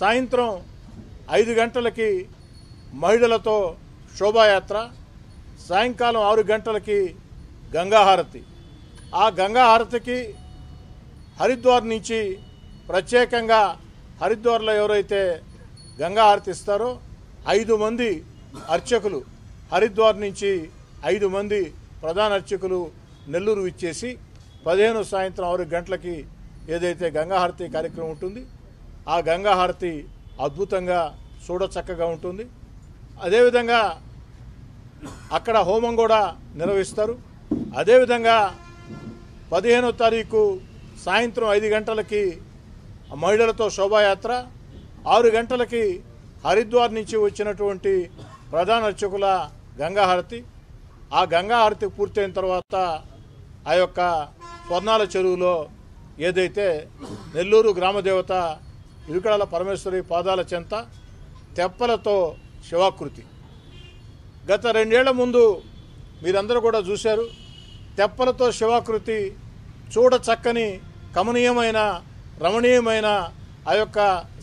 సాయంత్రం ఐదు గంటలకి మహిళలతో శోభాయాత్ర సాయంకాలం ఆరు గంటలకి గంగాహారతి ఆ గంగాహారతికి హరిద్వార్ నుంచి ప్రత్యేకంగా హరిద్వార్లో ఎవరైతే గంగాహారతి ఇస్తారో ఐదు మంది అర్చకులు హరిద్వార్ నుంచి ఐదు మంది ప్రధాన అర్చకులు నెల్లూరు ఇచ్చేసి పదిహేను సాయంత్రం ఆరు గంటలకి ఏదైతే గంగాహారతి కార్యక్రమం ఉంటుంది ఆ గంగా హారతి అద్భుతంగా చూడచక్కగా ఉంటుంది అదేవిధంగా అక్కడ హోమం కూడా నిర్వహిస్తారు అదేవిధంగా పదిహేనో తారీఖు సాయంత్రం ఐదు గంటలకి మహిళలతో శోభాయాత్ర ఆరు గంటలకి హరిద్వార్ నుంచి వచ్చినటువంటి ప్రధాన అర్చకుల గంగాహారతి ఆ గంగాహారతి పూర్తయిన తర్వాత ఆ యొక్క స్వర్ణాల చెరువులో ఏదైతే నెల్లూరు గ్రామదేవత ఇరుకడాల పరమేశ్వరి పాదాల చెంత తెప్పలతో శివాకృతి గత రెండేళ్ల ముందు మీరందరూ కూడా చూశారు తెప్పలతో శివాకృతి చూడ చక్కని కమనీయమైన రమణీయమైన ఆ యొక్క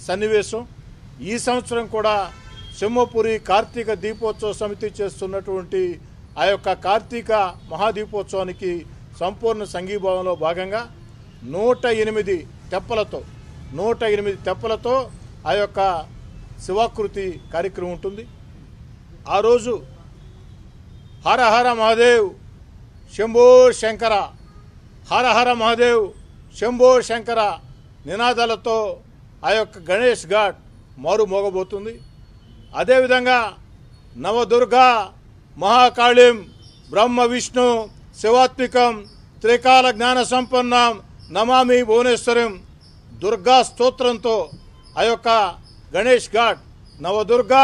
సన్నివేశం ఈ సంవత్సరం కూడా సింహపురి కార్తీక దీపోత్సవ సమితి చేస్తున్నటువంటి ఆ యొక్క కార్తీక మహాదీపోత్సవానికి సంపూర్ణ సంఘీభావంలో భాగంగా నూట ఎనిమిది తెప్పలతో నూట ఎనిమిది తెప్పలతో ఆ యొక్క శివాకృతి కార్యక్రమం ఉంటుంది ఆ రోజు హర హర మహాదేవ్ శంభో శంకర హర హర మహాదేవ్ శంభో శంకర నినాదాలతో ఆ యొక్క గణేష్ ఘాట్ మారుమోగబోతుంది అదేవిధంగా నవదుర్గ మహాకాళీం బ్రహ్మ విష్ణు శివాత్మికం త్రికాల జ్ఞాన సంపన్నం నమామి భువనేశ్వరం దుర్గా స్తోత్రంతో ఆ యొక్క గణేష్ ఘాట్ నవదుర్గా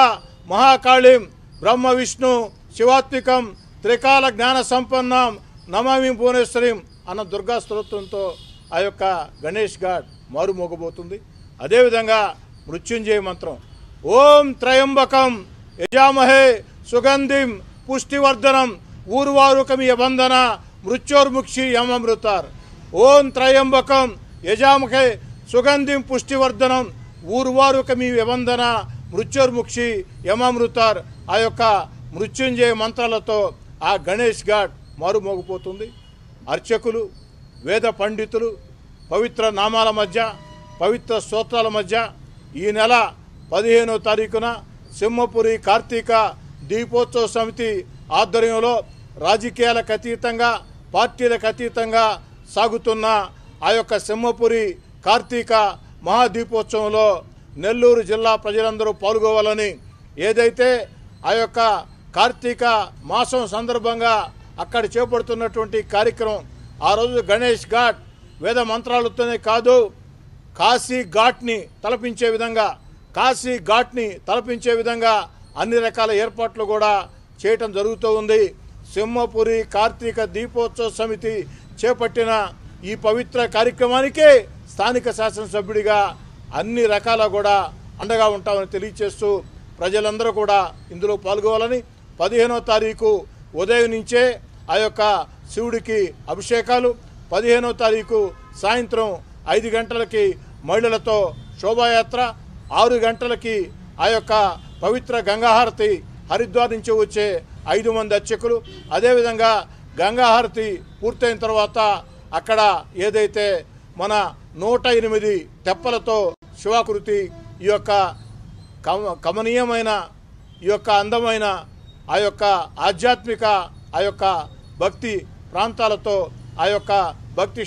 మహాకాళీం బ్రహ్మ విష్ణు శివాత్మికం త్రికాల జ్ఞాన సంపన్నం నమామి భువనేశ్వరీం అన్న దుర్గా స్తోత్రంతో ఆ యొక్క గణేష్ ఘాట్ మారుమోగబోతుంది అదేవిధంగా మృత్యుంజయ మంత్రం ఓం త్రయంబకం యజామహే సుగంధిం పుష్టివర్ధనం ఊర్వారుకం యబంధన మృత్యోర్ముక్షి యమమృతార్ ఓం త్రయంబకం యజామహే సుగంధిం పుష్టివర్ధనం ఊరువారుక మీ విబంధన మృత్యుర్ముక్షి యమామృతార్ ఆ యొక్క మృత్యుంజయ మంత్రాలతో ఆ గణేష్ ఘాట్ మారుమోగిపోతుంది అర్చకులు వేద పండితులు పవిత్ర నామాల మధ్య పవిత్ర స్తోత్రాల మధ్య ఈ నెల పదిహేనో తారీఖున సింహపురి కార్తీక దీపోత్సవ సమితి ఆధ్వర్యంలో రాజకీయాలకు అతీతంగా పార్టీలకు అతీతంగా సాగుతున్న ఆ యొక్క సింహపురి కార్తీక మహాదీపోత్సవంలో నెల్లూరు జిల్లా ప్రజలందరూ పాల్గొవాలని ఏదైతే ఆ యొక్క కార్తీక మాసం సందర్భంగా అక్కడ చేపడుతున్నటువంటి కార్యక్రమం ఆ రోజు గణేష్ ఘాట్ వేద మంత్రాలతోనే కాదు కాశీ ఘాట్ని తలపించే విధంగా కాశీ ఘాట్ని తలపించే విధంగా అన్ని రకాల ఏర్పాట్లు కూడా చేయటం జరుగుతూ ఉంది సింహపురి కార్తీక దీపోత్సవ సమితి చేపట్టిన ఈ పవిత్ర కార్యక్రమానికే స్థానిక శాసనసభ్యుడిగా అన్ని రకాల కూడా అండగా ఉంటామని తెలియచేస్తూ ప్రజలందరూ కూడా ఇందులో పాల్గొవాలని పదిహేనో తారీఖు ఉదయం నుంచే ఆ యొక్క శివుడికి అభిషేకాలు పదిహేనో తారీఖు సాయంత్రం ఐదు గంటలకి మహిళలతో శోభాయాత్ర ఆరు గంటలకి ఆ యొక్క పవిత్ర గంగాహారతి హరిద్వార్ నుంచి వచ్చే ఐదు మంది అర్చకులు అదేవిధంగా గంగాహారతి పూర్తయిన తర్వాత అక్కడ ఏదైతే మన నూట ఎనిమిది తెప్పలతో శివాకృతి ఈ యొక్క కమ కమనీయమైన ఈ యొక్క అందమైన ఆ యొక్క ఆధ్యాత్మిక ఆ యొక్క భక్తి ప్రాంతాలతో ఆ యొక్క భక్తి